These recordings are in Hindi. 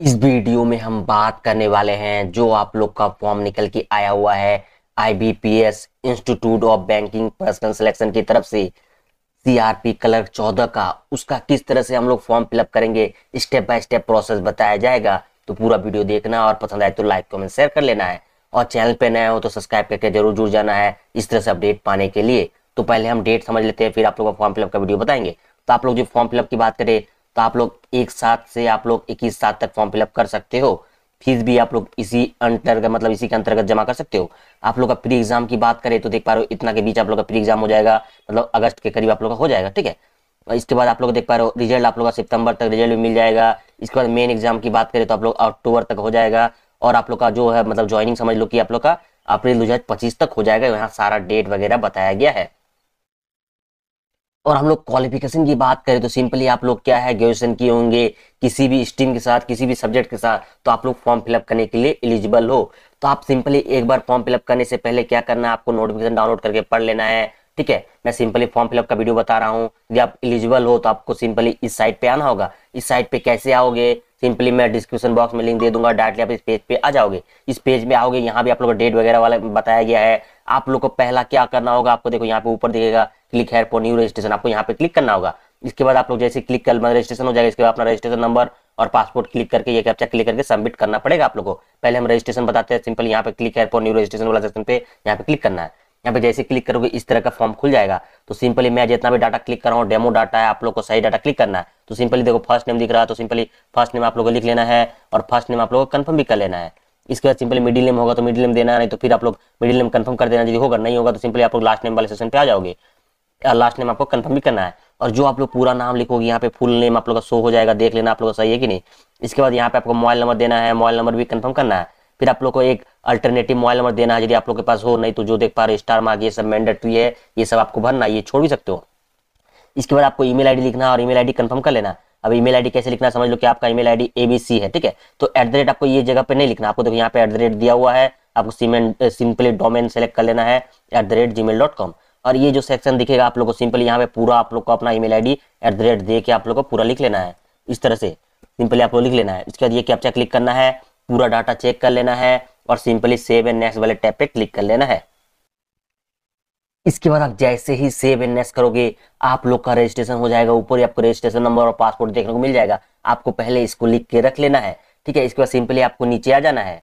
इस वीडियो में हम बात करने वाले हैं जो आप लोग का फॉर्म निकल के आया हुआ है IBPS institute of banking personal selection की तरफ से सीआरपी कलर चौदह का उसका किस तरह से हम लोग फॉर्म फिलअप करेंगे स्टेप बाय स्टेप प्रोसेस बताया जाएगा तो पूरा वीडियो देखना और पसंद आए तो लाइक कमेंट शेयर कर लेना है और चैनल पे नया हो तो सब्सक्राइब करके जरूर जुड़ जाना है इस तरह से अपडेट पाने के लिए तो पहले हम डेट समझ लेते हैं फिर आप लोग का फॉर्म फिलअप का वीडियो बताएंगे तो आप लोग जो फॉर्म फिलअप की बात करें तो आप लोग एक साथ से आप लोग इक्कीस सात तक फॉर्म फिलअप कर सकते हो फीस भी आप लोग इसी अंतर्गत मतलब इसी के अंतर्गत जमा कर सकते हो आप लोग का प्री एग्जाम की बात करें तो देख पा रहे हो इतना के बीच आप लोग का प्री एग्जाम हो जाएगा मतलब अगस्त के करीब आप लोग का हो जाएगा ठीक है इसके बाद आप लोग देख पा रहे हो रिजल्ट आप लोग का सितंबर तक रिजल्ट भी मिल जाएगा इसके बाद मेन एग्जाम की बात करें तो आप लोग अक्टूबर तक हो जाएगा और आप लोग का जो है मतलब ज्वाइनिंग समझ लो कि आप लोग का अप्रैल दो तक हो जाएगा यहाँ सारा डेट वगैरह बताया गया है और हम लोग क्वालिफिकेशन की बात करें तो सिंपली आप लोग क्या है ग्रेजुएशन किए होंगे किसी भी स्ट्रीम के साथ किसी भी सब्जेक्ट के साथ तो आप लोग फॉर्म फिलअप करने के लिए एलिजिबल हो तो आप सिंपली एक बार फॉर्म फिलअप करने से पहले क्या करना है आपको नोटिफिकेशन डाउनलोड करके पढ़ लेना है ठीक है मैं सिंपली फॉर्म फिलअप का वीडियो बता रहा हूँ यदि आप एलिजिबल हो तो आपको सिंपली इस साइट पे आना होगा इस साइट पे कैसे आओगे सिंपली मैं डिस्क्रिप्शन बॉक्स में लिंक दे दूंगा डायरेक्टली आप इस पेज पे आ जाओगे इस पेज में आओगे यहाँ भी आप लोग डेट वगैरह वाला बताया गया है आप लोग को पहला क्या करना होगा आपको देखो यहाँ पे ऊपर दिखेगा click here for new registration आपको यहाँ पे क्लिक करना होगा इसके बाद आप लोग जैसे क्लिक कर रजिस्ट्रेशन मतलब हो जाएगा इसके बाद अपना रजिस्ट्रेशन नंबर और पासपोर्ट क्लिक करके ये कैप्चा क्लिक करके सबमिट करना पड़ेगा आप लोगों को पहले हम रजिस्ट्रेशन बताते हैं सिंपल यहाँ पे click here for new registration वाला सेक्शन पे यहाँ पे क्लिक करना है यहाँ पे जैसे क्लिक करोगे इस तरह का फॉर्म खुल जाएगा तो सिंपली मैं जितना भी डाटा क्लिक कर रहा हूँ डेमो डाटा है आप लोग को सही डाटा क्लिक करना है तो सिंपली देखो फर्स्ट नेम दिख रहा है तो सिंपली फर्स्ट नेम आप लोग को लिख लेना है और फर्स्ट नेम आप लोगों को कन्फर्म भी कर लेना है इसके बाद सिंपली मिडिल नेम होगा तो मिडिल नेम देना है नहीं तो फिर आप लोग मिडिल नेम कन्फर्म कर देना यदि होगा नहीं होगा तो सिंपली आप लोग लास्ट नेम वाले सेशन पे आ जाओगे लास्ट नेम आपको कन्फर्म भी करना है और जो आप लोग पूरा नाम लिखोगे यहाँ पे फुल नेम आप लोग का शो हो जाएगा देख लेना आप लोग का सही है कि नहीं इसके बाद यहाँ पे आपको मोबाइल नंबर देना है मोबाइल नंबर भी कन्फर्म करना है फिर आप लोग को एक अल्टरनेटिव मोबाइल नंबर देना है यदि आप लोग के पास हो नहीं तो जो देख पा रहे स्टार मार्क ये सब मैंडेटरी है ये सब आपको भरना ये छोड़ भी सकते हो इसके बाद आपको ईमेल आईडी लिखना और ईमेल आईडी कंफर्म कर लेना अब ईमेल आईडी कैसे लिखना समझ लो कि आपका ईमेल आईडी एबीसी है ठीक है तो एट द रेट आपको ये जगह पे नहीं लिखना आपको देखो यहाँ पे एट द रेट दिया हुआ है आपको सिंपली डोमेन सेलेक्ट कर लेना है at the rate Gmail dot com और ये जो सेक्शन दिखेगा आप लोग को सिंपली यहाँ पे पूरा आप लोग को अपना email ID at the rate दे के आप लोग को पूरा लिख लेना है इस तरह से सिंपली आप लोग लिख लेना है इसके बाद ये कैप्चा क्लिक करना है पूरा डाटा चेक कर लेना है और सिंपली सेव एंड नेक्स्ट वाले टैप पे क्लिक कर लेना है इसके बाद आप जैसे ही सेव एंड नेक्स्ट करोगे आप लोग का रजिस्ट्रेशन हो जाएगा ऊपर ही आपको रजिस्ट्रेशन नंबर और पासपोर्ट देखने को मिल जाएगा आपको पहले इसको लिख के रख लेना है ठीक है इसके बाद सिंपली आपको नीचे आ जाना है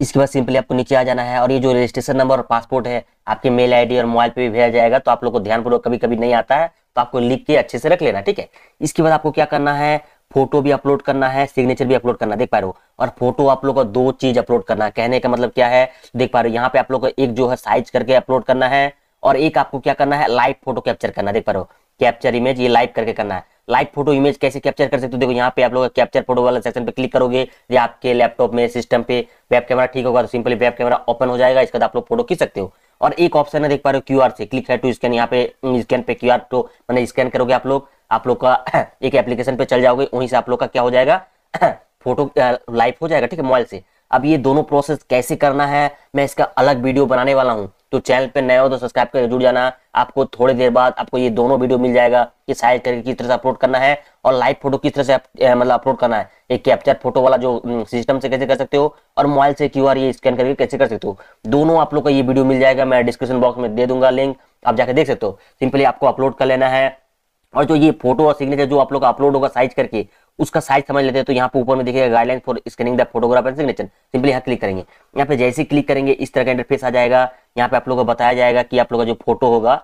इसके बाद सिंपली आपको नीचे आ जाना है और ये जो रजिस्ट्रेशन नंबर और पासपोर्ट है आपके मेल आईडी और मोबाइल पे भी भेजा जाएगा तो आप लोग को ध्यानपूर्वक कभी कभी नहीं आता है तो आपको लिख के अच्छे से रख लेना ठीक है इसके बाद आपको क्या करना है फोटो भी अपलोड करना है सिग्नेचर भी अपलोड करना देख पा रहे हो और फोटो आप लोग को दो चीज अपलोड करना है कहने का मतलब क्या है देख पा रहे हो यहाँ पे आप लोग को एक जो है साइज करके अपलोड करना है और एक आपको क्या करना है लाइव फोटो कैप्चर करना देख पा रहे हो कैप्चर इमेज ये लाइव करके करना है लाइट फोटो इमेज कैसे कैप्चर कर सकते हो देखो यहाँ पे आप लोग कैप्चर फोटो वाला सेक्शन पे क्लिक करोगे या आपके लैपटॉप में सिस्टम पे वेब कैमरा ठीक होगा तो सिंपली वेब कैमरा ओपन हो जाएगा इसके बाद आप लोग फोटो खींच सकते हो और एक ऑप्शन है देख पा रहे हो क्यू से क्लिक है टू स्कैन यहाँ पे स्कैन पे आर तो मैंने स्कैन करोगे आप लोग आप लोग का एक एप्लीकेशन पे चल जाओगे वहीं से आप लोग का क्या हो जाएगा फोटो लाइव हो जाएगा ठीक है मोबाइल से अब ये दोनों प्रोसेस कैसे करना है मैं इसका अलग वीडियो बनाने वाला हूँ तो चैनल पे नए हो तो सब्सक्राइब करके जुड़ जाना आपको थोड़ी देर बाद आपको ये दोनों वीडियो मिल जाएगा कि साइज करके किस तरह से अपलोड करना है और लाइव फोटो किस तरह से मतलब अपलोड करना है एक कैप्चर फोटो वाला जो सिस्टम से कैसे कर सकते हो और मोबाइल से क्यू ये स्कैन करके कैसे कर सकते हो दोनों आप लोग का ये वीडियो मिल जाएगा मैं डिस्क्रिप्शन बॉक्स में दे दूंगा लिंक आप जाके देख सकते हो सिंपली आपको अपलोड कर लेना है और जो ये फोटो और सिग्नेचर जो आप लोग का अपलोड होगा साइज करके उसका साइज समझ लेते हैं तो यहाँ पे ऊपर में देखिएगा guideline for scanning the photograph and signature simply यहाँ क्लिक करेंगे यहाँ पे जैसे क्लिक करेंगे इस तरह का इंटरफेस आ जाएगा यहाँ पे आप लोगों को बताया जाएगा कि आप लोग का जो फोटो होगा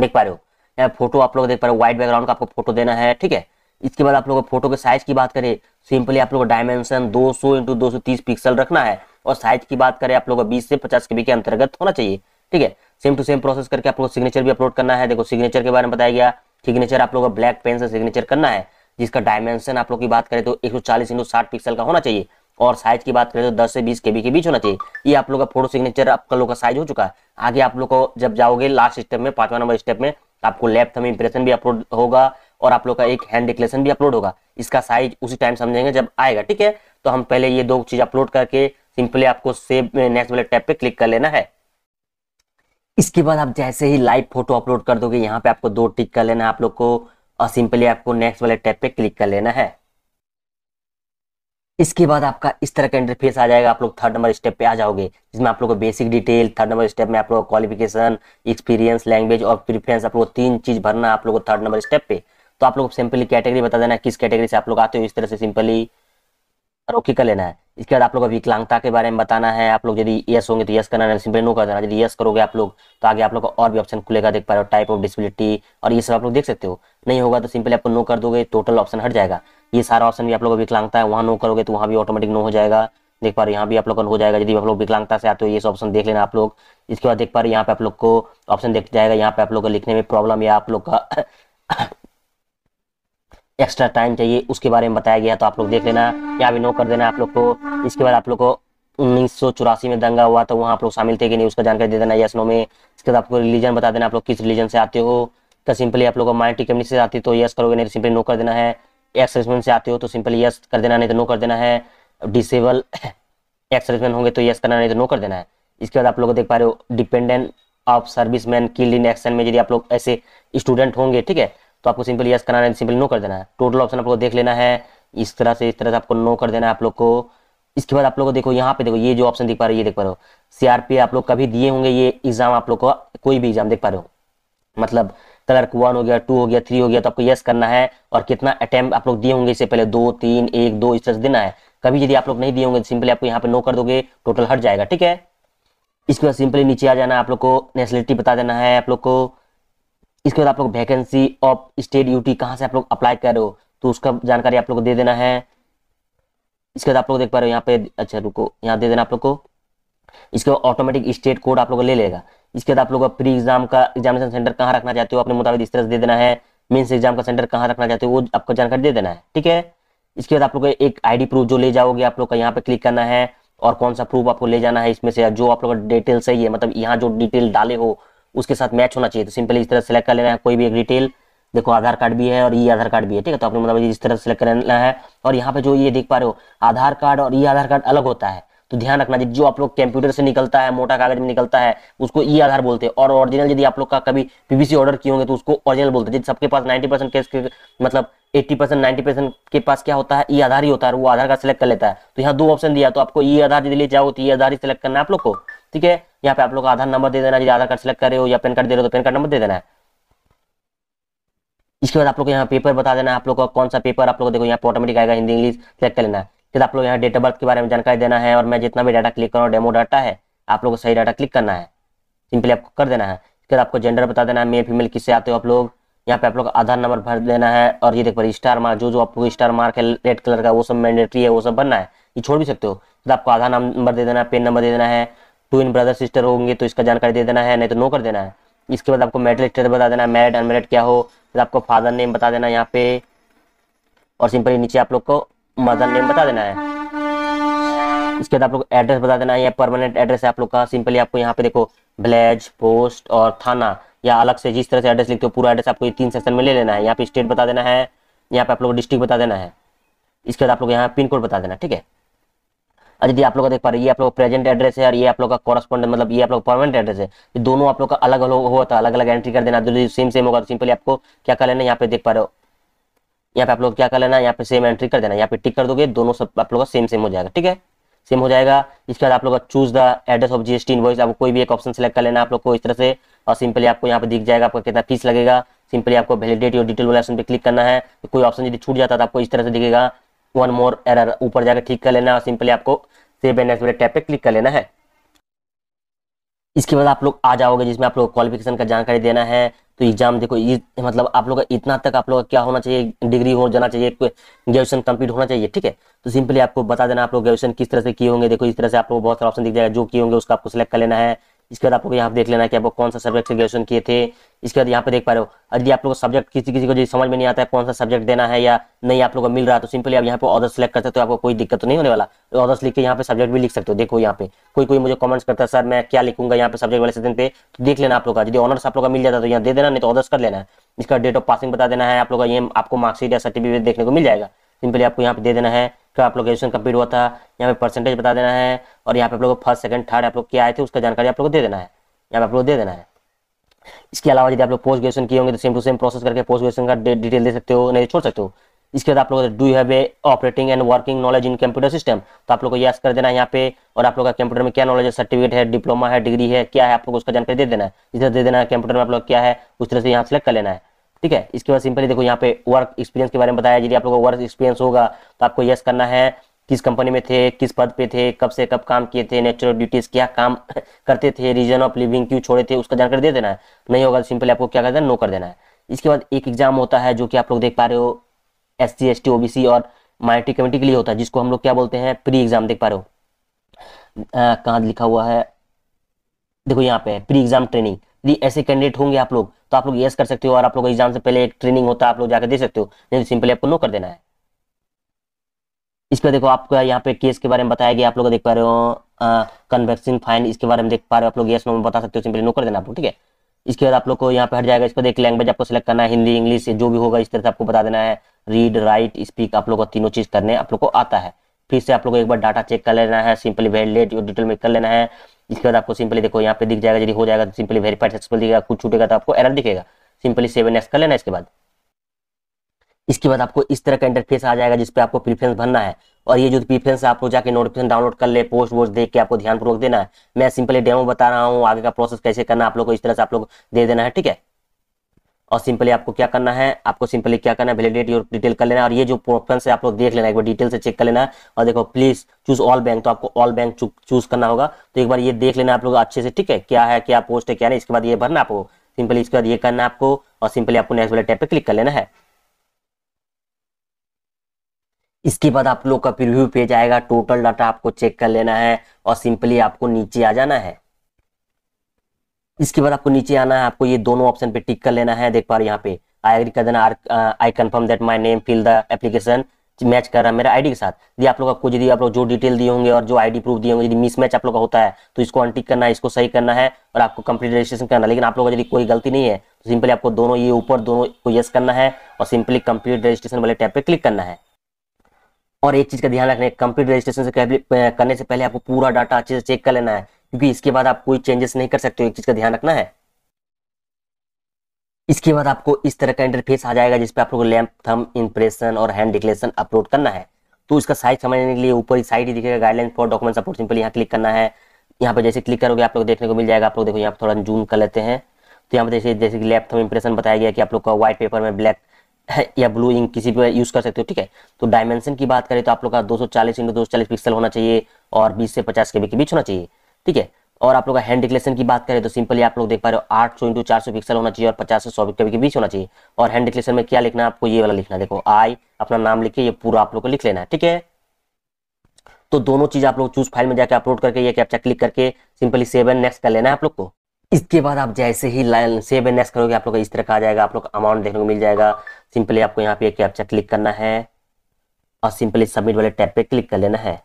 देख पा रहे हो यहाँ फोटो आप लोग देख पा रहे हो व्हाइट बैकग्राउंड का आपको फोटो देना है ठीक है इसके बाद आप लोगों को फोटो के साइज की बात करें सिंपली आप लोग डायमेंशन दो सौ इंटू दो पिक्सल रखना है और साइज की बात करें आप लोग बीस से पचास के के अंतर्गत होना चाहिए ठीक है सेम टू सेम प्रोसेस करके आप लोग सिग्नेचर भी अपलोड करना है देखो सिग्नेचर के बारे में बताया गया सिग्नेचर आप लोगों को ब्लैक पेन से सिग्नेचर करना है जिसका डायमेंशन आप लोग की बात करें तो एक सौ चालीस पिक्सल का होना चाहिए और साइज की बात करें तो 10 से 20 के बी के बीच होना चाहिए ये आप लोग का फोटो सिग्नेचर आप लोग का साइज हो चुका है आगे आप लोग को जब जाओगे लास्ट स्टेप में पांचवा नंबर स्टेप में आपको लेफ्ट हम इंप्रेशन भी अपलोड होगा और आप लोग का एक हैंड डिक्लेशन भी अपलोड होगा इसका साइज उसी टाइम समझेंगे जब आएगा ठीक है तो हम पहले ये दो चीज अपलोड करके सिंपली आपको सेव नेक्स्ट वाले टैप पे क्लिक कर लेना है इसके बाद आप जैसे ही लाइव फोटो अपलोड कर दोगे यहाँ पे आपको दो टिक कर लेना है आप लोग को और सिंपली आपको नेक्स्ट वाले टैब पे क्लिक कर लेना है इसके बाद आपका इस तरह का इंटरफेस आ जाएगा आप लोग थर्ड नंबर स्टेप पे आ जाओगे जिसमें आप लोग को basic detail third number step में आप लोग क्वालिफिकेशन एक्सपीरियंस लैंग्वेज और प्रिफ्रेंस आप लोग तीन चीज भरना आप लोग को थर्ड नंबर स्टेप पे तो आप लोग सिंपली कैटेगरी बता देना किस कैटेगरी से आप लोग आते हो इस तरह से सिंपली ओके कर लेना है इसके बाद आप लोग विकलांगता के बारे में बताना है आप लोग यदि यस होंगे तो यस करना है सिंपल नो कर देना यदि यस करोगे आप लोग तो आगे आप लोग का और भी ऑप्शन खुलेगा देख पा रहे हो टाइप ऑफ डिसबिलिटी और ये सब आप लोग देख सकते हो नहीं होगा तो सिंपली आपको नो कर दोगे टोटल ऑप्शन हट जाएगा ये सारा ऑप्शन भी आप लोग का विकलांगता है वहाँ नो करोगे तो वहाँ भी ऑटोमेटिक नो हो जाएगा देख पा रहे यहाँ भी आप लोग का हो जाएगा यदि आप लोग विकलांगता से आते हो ये सब ऑप्शन देख लेना आप लोग इसके बाद देख पा रहे यहाँ पे आप लोग को ऑप्शन देख जाएगा यहाँ पे आप लोग का लिखने में प्रॉब्लम या आप लोग का एक्स्ट्रा टाइम चाहिए उसके बारे में बताया गया तो आप लोग देख लेना यहाँ भी नो कर देना आप लोग को इसके बाद आप लोग को उन्नीस में दंगा हुआ तो वहाँ आप लोग शामिल थे कि नहीं उसका जानकारी दे देना यस नो में इसके बाद आपको रिलीजन बता देना आप लोग किस रिलीजन से आते हो तो सिंपली आप लोग को माइंड टी से आती तो यस करोगे नहीं सिंपली नो कर देना है एक्सर्समेंट से आते हो तो, तो सिंपली यस तो कर देना नहीं तो नो कर देना है डिसेबल एक्सर्समेंट होंगे तो यस करना नहीं तो नो कर देना है इसके बाद आप लोग देख पा रहे हो डिपेंडेंट ऑफ सर्विस मैन की इन एक्शन में यदि आप लोग ऐसे स्टूडेंट होंगे ठीक है तो आपको सिंपल यस करना है सिंपल नो कर देना है टोटल ऑप्शन आपको देख लेना है इस तरह से इस तरह से आपको नो कर देना है आप लोग को इसके बाद आप लोग को देखो यहाँ पे देखो ये जो ऑप्शन देख पा रहे हो ये देख पा रहे हो सीआरपी आप लोग कभी दिए होंगे ये एग्जाम आप लोग को कोई भी एग्जाम देख पा रहे हो मतलब कलर वन हो गया टू हो गया थ्री हो गया तो आपको यस करना है और कितना अटेम्प्ट आप लोग दिए होंगे इससे पहले दो तीन एक दो इस तरह से देना है कभी यदि आप लोग नहीं दिए होंगे सिंपली तो आपको यहाँ पे नो कर दोगे टोटल हट जाएगा ठीक है इसके बाद सिंपली नीचे आ जाना आप लोग को नेशनलिटी बता देना है आप लोग को इसके बाद आप लोग वैकेंसी ऑफ स्टेट यूटी कहाँ से आप लोग अप्लाई कर रहे हो तो उसका जानकारी आप लोग को दे देना है इसके बाद आप लोग देख पा रहे हो यहाँ पे अच्छा रुको यहाँ दे देना आप लोग को इसके बाद ऑटोमेटिक स्टेट कोड आप लोग ले लेगा इसके बाद आप लोग प्री एग्जाम का एग्जामिनेशन सेंटर कहाँ रखना चाहते हो अपने मुताबिक इस तरह से दे देना है मेन्स एग्जाम का सेंटर कहाँ रखना चाहते हो वो आपको जानकारी दे देना है ठीक है इसके बाद आप लोग एक आईडी प्रूफ जो ले जाओगे आप लोग का यहाँ पे क्लिक करना है और कौन सा प्रूफ आपको ले जाना है इसमें से जो आप लोग का डिटेल सही है मतलब यहाँ जो डिटेल डाले हो उसके साथ मैच होना चाहिए तो सिंपली इस तरह सेलेक्ट कर लेना है कोई भी एक डिटेल देखो आधार कार्ड भी है और ये आधार कार्ड भी है ठीक है तो आपने मतलब इस तरह सेलेक्ट करना है और यहाँ पे जो ये देख पा रहे हो आधार कार्ड और ये आधार कार्ड अलग होता है तो ध्यान रखना जो आप लोग कंप्यूटर से निकलता है मोटा कागज में निकलता है उसको ई आधार बोलते हैं और ओरिजिनल यदि आप लोग का कभी पीबीसी ऑर्डर किए होंगे तो उसको ओरिजिनल बोलते हैं सबके पास 90 परसेंट केस के मतलब 80 परसेंट नाइन्टी परसेंट के पास क्या होता है ई आधार ही होता है वो आधार कार्ड सेलेक्ट कर लेता है तो यहाँ दो ऑप्शन दिया तो आपको ई आधार यदि ले जाओ तो ई आधार ही सिलेक्ट करना है आप लोग को ठीक है यहाँ पे आप लोग आधार नंबर दे देना यदि आधार कार्ड सेलेक्ट कर रहे हो या पेन कार्ड दे रहे हो तो पेन कार्ड नंबर दे देना है इसके बाद आप लोग यहाँ पेपर बता देना है आप लोग का कौन सा पेपर आप लोग देखो यहाँ पे ऑटोमेटिक आएगा हिंदी इंग्लिश सेलेक्ट कर लेना है फिर आप लोग यहाँ डेट ऑफ बर्थ के बारे में जानकारी देना है और मैं जितना भी डाटा क्लिक कर रहा हूँ डेमो डाटा है आप लोग को सही डाटा क्लिक करना है सिंपली आपको कर देना है फिर आपको जेंडर बता देना है मेल फीमेल किससे आते हो आप लोग यहाँ पे आप लोग आधार नंबर भर देना है और ये देखो स्टार मार्क जो जो आपको स्टार मार्क है रेड कलर का वो सब मैंडेटरी है वो सब बनना है ये छोड़ भी सकते हो फिर आपको आधार नंबर दे देना है पेन नंबर दे देना है इन ब्रदर सिस्टर होंगे तो इसका जानकारी दे देना है नहीं तो नो कर देना है इसके बाद आपको मेरिटल स्टेटस बता देना है मैरिड अनमेरिड क्या हो फिर आपको फादर नेम बता देना यहाँ पे और सिंपली नीचे आप लोग को मदर नेम बता देना है इसके बाद आप लोग एड्रेस बता देना है या परमानेंट एड्रेस है आप लोग का सिंपली आपको यहाँ पे देखो ब्लेज पोस्ट और थाना या अलग से जिस तरह से एड्रेस लिखते हो पूरा एड्रेस आपको ये तीन सेक्शन में ले लेना है यहाँ पे स्टेट बता देना है यहाँ पे आप लोग डिस्ट्रिक्ट बता देना है इसके बाद आप लोग यहाँ पिन कोड बता देना ठीक है और यदि आप लोग का देख पा रहे ये आप लोग प्रेजेंट एड्रेस है और ये आप लोग का कॉरस्पॉन्डेंट मतलब ये आप लोग परमानेंट एड्रेस है तो दोनों आप लोग का अलग अलग हुआ था अलग अलग एंट्री कर देना सेम तो सेम होगा तो सिंपली आपको क्या कर लेना यहाँ पे देख पा रहे हो यहाँ पे आप लोग क्या कर लेना यहाँ पे सेम एंट्री कर देना यहाँ पे टिक कर दोगे दोनों सब आप लोग का सेम सेम हो जाएगा ठीक है सेम हो जाएगा इसके बाद आप लोग का choose the address of GST invoice आपको कोई भी एक ऑप्शन सेलेक्ट कर लेना आप लोग को इस तरह से और सिंपली आपको यहाँ पे दिख जाएगा आपका कितना फीस लगेगा सिंपली आपको वैलिडेट और डिटेल वाले ऑप्शन पे क्लिक करना है तो कोई ऑप्शन यदि छूट जाता है तो आपको इस तरह से दिखेगा वन मोर एरर ऊपर जाकर ठीक कर लेना है सिंपली आपको सेव एंड वाले टैप पे क्लिक कर लेना है इसके बाद आप लोग आ जाओगे जिसमें आप लोग क्वालिफिकेशन का जानकारी देना है तो एग्जाम देखो ये मतलब आप लोग का इतना तक आप लोग का क्या होना चाहिए डिग्री हो जाना चाहिए ग्रेजुएशन कंप्लीट होना चाहिए ठीक है तो सिंपली आपको बता देना आप लोग ग्रेजुएशन किस तरह से किए होंगे देखो इस तरह से आप लोग बहुत सारे ऑप्शन दिख जाएगा जो किए होंगे उसका आपको सेलेक्ट कर लेना है इसके बाद आप लोग यहाँ पे देख लेना कि आप कौन सा सब्जेक्ट से ग्रेजुएशन किए थे इसके बाद यहाँ पे देख पा रहे हो यदि आप लोग सब्जेक्ट किसी किसी को जो समझ में नहीं आता है कौन सा सब्जेक्ट देना है या नहीं आप लोग को मिल रहा है तो सिंपली आप यहाँ पे ऑर्डर सेलेक्ट करते हो तो आपको कोई दिक्कत तो नहीं होने वाला तो ऑर्डर लिख के यहाँ पे सब्जेक्ट भी लिख सकते हो देखो यहाँ पे कोई कोई मुझे कमेंट्स करता है सर मैं क्या लिखूंगा यहाँ पे सब्जेक्ट वाले सेशन पे तो देख लेना आप लोग का यदि ऑनर्स आप लोग का मिल जाता है तो यहाँ दे देना नहीं तो ऑर्डर कर लेना है इसका डेट ऑफ पासिंग बता देना है आप लोग का ये आपको मार्कशीट या सर्टिफिकेट देखने को मिल जाएगा सिंपली आपको यहाँ पे दे देना है तो आप लोग ग्रेजुएशन कंप्लीट हुआ था यहाँ पे परसेंटेज बता देना है और यहाँ पे आप लोग फर्स्ट सेकंड थर्ड आप लोग क्या आए थे उसका जानकारी आप लोग को दे देना है यहाँ पे आप लोग दे देना है इसके अलावा यदि आप लोग पोस्ट ग्रेजुएशन किए होंगे तो सेम टू सेम प्रोसेस करके पोस्ट ग्रेजुएशन का डिटेल दे सकते हो नहीं तो छोड़ सकते हो इसके बाद आप लोग do have a operating and working knowledge in computer system तो आप लोग को यस कर देना है यहाँ पे और आप लोग का कंप्यूटर में क्या नॉलेज है सर्टिफिकेट है डिप्लोमा है डिग्री है क्या है आप लोग उसका जानकारी दे देना है इधर दे देना है कंप्यूटर में आप लोग क्या है उस तरह से यहाँ सेलेक्ट कर लेना है ठीक है इसके बाद सिंपली देखो यहाँ पे वर्क एक्सपीरियंस के बारे में बताया यदि आप लोगों को वर्क एक्सपीरियंस होगा तो आपको यस करना है किस कंपनी में थे किस पद पे थे कब से कब काम किए थे नेचुरल ड्यूटीज क्या काम करते थे रीजन ऑफ लिविंग क्यों छोड़े थे उसका जानकारी दे देना है नहीं होगा सिंपली तो आपको क्या कर देना नो कर देना है इसके बाद एक एग्जाम होता है जो कि आप लोग देख पा रहे हो S C S T OBC और माइनॉरिटी कमेटी के लिए होता है जिसको हम लोग क्या बोलते हैं प्री एग्जाम देख पा रहे हो कहाँ लिखा हुआ है देखो यहाँ पे प्री एग्जाम ट्रेनिंग यदि ऐसे कैंडिडेट होंगे आप लोग तो आप लोग येस कर सकते हो और आप लोग एग्जाम से पहले एक ट्रेनिंग होता है आप लोग जाकर दे सकते हो नहीं तो सिंपली आपको नो कर देना है इसका देखो आपको यहाँ पे केस के बारे में बताया गया आप लोग देख पा रहे हो कन्वेक्सिन फाइन इसके बारे में देख पा रहे हो आप लोग येस नो में बता सकते हो सिंपली नो कर देना आपको ठीक है इसके बाद आप लोग को यहाँ पे हट जाएगा इसको देख लैंग्वेज आपको सेलेक्ट करना है हिंदी इंग्लिश जो भी होगा इस तरह से आपको बता देना है रीड राइट स्पीक आप लोग को तीनों चीज करने आप लोग को आता है फिर से आप लोग को एक बार डाटा चेक कर लेना है सिंपली वेरीड डिटेल में कर लेना है इसके बाद आपको सिंपली देखो यहाँ पे दिख जाएगा यदि हो जाएगा तो सिंपली वेरीफाइड सक्सेसफुल दिखेगा कुछ छूटेगा तो आपको एरर दिखेगा सिंपली सेवन एक्स कर लेना इसके बाद इसके बाद आपको इस तरह का इंटरफेस आ जाएगा जिसपे आपको प्रीफ्रेंस भरना है और ये जो प्रीफ्रेंस है आपको जाके नोटिफिकेशन डाउनलोड कर ले पोस्ट वोस्ट देख के आपको ध्यानपूर्वक देना है मैं सिंपली डेमो बता रहा हूँ आगे का प्रोसेस कैसे करना आप लोग को इस तरह से आप लोग दे देना है ठीक है और सिंपली आपको क्या करना है आपको सिंपली क्या करना है वैलिडेट योर डिटेल कर लेना और ये जो ऑप्शन है आप लोग देख लेना एक बार डिटेल से चेक कर लेना और देखो प्लीज चूज ऑल बैंक तो आपको ऑल बैंक चूज करना होगा तो एक बार ये देख लेना आप लोग अच्छे से ठीक है क्या है क्या पोस्ट है क्या नहीं इसके बाद ये भरना आपको सिंपली इसके बाद ये करना आपको और सिंपली आपको नेक्स्ट वाले टैप पे क्लिक कर लेना है इसके बाद आप लोग का प्रिव्यू पेज आएगा टोटल डाटा आपको चेक कर लेना है और सिंपली आपको नीचे आ जाना है इसके बाद आपको नीचे आना है आपको ये दोनों ऑप्शन पे टिक कर लेना है देख पा रहे यहाँ पे आई एग्री कर देना I confirm that my name fill the application match कर रहा है मेरा आईडी के साथ यदि आप लोग आपको यदि आप लोग जो डिटेल दिए होंगे और जो आईडी प्रूफ दिए होंगे यदि मिसमैच आप लोग का होता है तो इसको अनटिक करना है इसको सही करना है और आपको कंप्लीट रजिस्ट्रेशन करना है लेकिन आप लोग यदि कोई गलती नहीं है तो सिंपली आपको दोनों ये ऊपर दोनों को यस करना है और सिंपली कंप्लीट रजिस्ट्रेशन वाले टैप पर क्लिक करना है और एक चीज का ध्यान रखना है कंप्लीट रजिस्ट्रेशन से करने से पहले आपको पूरा डाटा अच्छे से चेक कर लेना है क्योंकि इसके बाद आप कोई चेंजेस नहीं कर सकते हो एक चीज़ का ध्यान रखना है इसके बाद आपको इस तरह का इंटरफेस आ जाएगा जिसपे आप लोग लैम्प थम इंप्रेशन और हैंड डिक्लेरेशन अपलोड करना है तो इसका साइज समझने के लिए ऊपर साइड ही दिखेगा guideline for document support simple यहाँ क्लिक करना है यहाँ पर जैसे क्लिक करोगे आप लोग देखने को मिल जाएगा आप लोग देखो यहाँ पर थोड़ा जूम कर लेते हैं तो यहाँ पर जैसे जैसे कि लेफ्ट थम इंप्रेशन बताया गया कि आप लोग का व्हाइट पेपर में ब्लैक या ब्लू इंक किसी भी यूज़ कर सकते हो ठीक है तो डायमेंशन की बात करें तो आप लोग का दो सौ चालीस इंटू दो पिक्सल होना चाहिए और बीस से पचास के बीच होना चाहिए ठीक है और आप लोग का हैंड डिक्लेशन की बात करें तो सिंपली आप लोग देख पा रहे हो आठ सौ इंटू चार सौ पिक्सल होना चाहिए और पचास से सौ पिक्सल के बीच होना चाहिए और हैंड डिक्लेशन में क्या लिखना है आपको ये वाला लिखना देखो आई अपना नाम लिखिए ये पूरा आप लोग को लिख लेना है ठीक है तो दोनों चीज आप लोग चूज फाइल में जाकर अपलोड करके ये कैप्चा क्लिक करके सिंपली सेवन नेक्स्ट कर लेना है आप लोग को इसके बाद आप जैसे ही लाइन सेवन नेक्स्ट करोगे आप लोग का इस तरह का आ जाएगा आप लोग अमाउंट देखने को मिल जाएगा सिंपली आपको यहाँ पे कैप्चा क्लिक करना है और सिंपली सबमिट वाले टैब पे क्लिक कर लेना है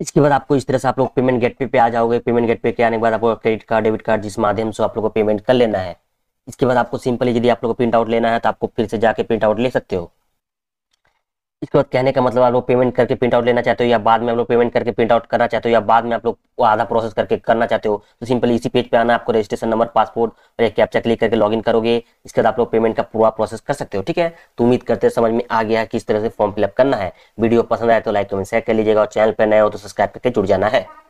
इसके बाद आपको इस तरह से आप लोग पेमेंट गेट पे पे आ जाओगे पेमेंट गेट पे के आने के बाद आपको क्रेडिट कार्ड डेबिट कार्ड जिस माध्यम से आप लोग को पेमेंट कर लेना है इसके बाद आपको सिंपली यदि आप लोग को प्रिंट आउट लेना है तो आपको फिर से जाके प्रिंट आउट ले सकते हो इसके बाद कहने का मतलब आप लोग पेमेंट करके प्रिंट आउट लेना चाहते हो या बाद में आप लोग पेमेंट करके प्रिंट आउट करना चाहते हो या बाद में आप लोग आधा प्रोसेस करके करना चाहते हो तो सिंपली इसी पेज पे आना आपको रजिस्ट्रेशन नंबर पासपोर्ट और एक कैप्चा क्लिक करके लॉगिन करोगे इसके बाद आप लोग पेमेंट का पूरा प्रोसेस कर सकते हो ठीक है तो उम्मीद करते समझ में आ गया किस तरह से फॉर्म फिलअप करना है वीडियो पसंद आए तो लाइक कमेंट शेयर कर लीजिएगा और चैनल पर नए हो तो सब्सक्राइब करके जुड़ जाना है